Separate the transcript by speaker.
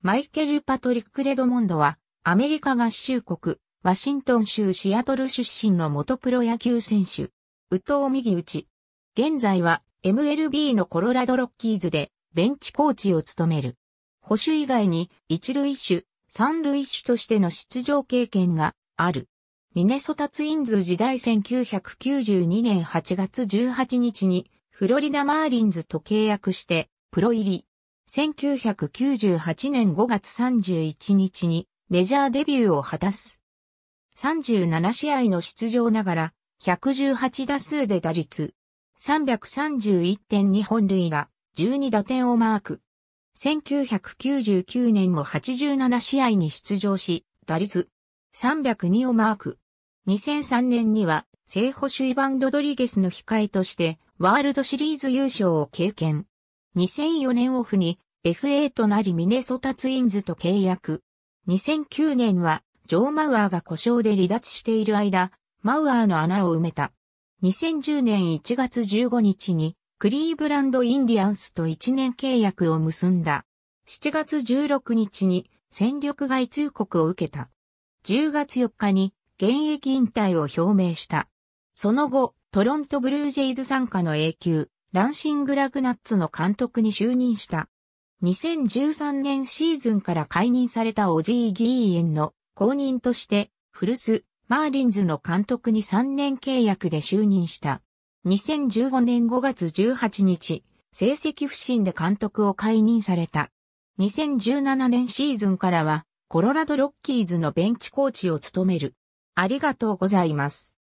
Speaker 1: マイケル・パトリック・レドモンドは、アメリカ合衆国、ワシントン州シアトル出身の元プロ野球選手、宇藤右打ち。現在は MLB のコロラドロッキーズでベンチコーチを務める。保守以外に一塁手、三塁手としての出場経験がある。ミネソタツインズ時代1992年8月18日にフロリダマーリンズと契約してプロ入り。1998年5月31日にメジャーデビューを果たす。37試合の出場ながら、118打数で打率、331.2本塁打、12打点をマーク。1999年も87試合に出場し、打率、302をマーク。2003年には、聖保守イバンドドリゲスの控えとして、ワールドシリーズ優勝を経験。2004年オフに FA となりミネソタツインズと契約。2009年はジョー・マウアーが故障で離脱している間、マウアーの穴を埋めた。2010年1月15日にクリーブランド・インディアンスと1年契約を結んだ。7月16日に戦力外通告を受けた。10月4日に現役引退を表明した。その後、トロントブルージェイズ参加の永久ランシングラグナッツの監督に就任した。2013年シーズンから解任されたオジー・ギーエンの後任として、フルス・マーリンズの監督に3年契約で就任した。2015年5月18日、成績不振で監督を解任された。2017年シーズンからは、コロラドロッキーズのベンチコーチを務める。ありがとうございます。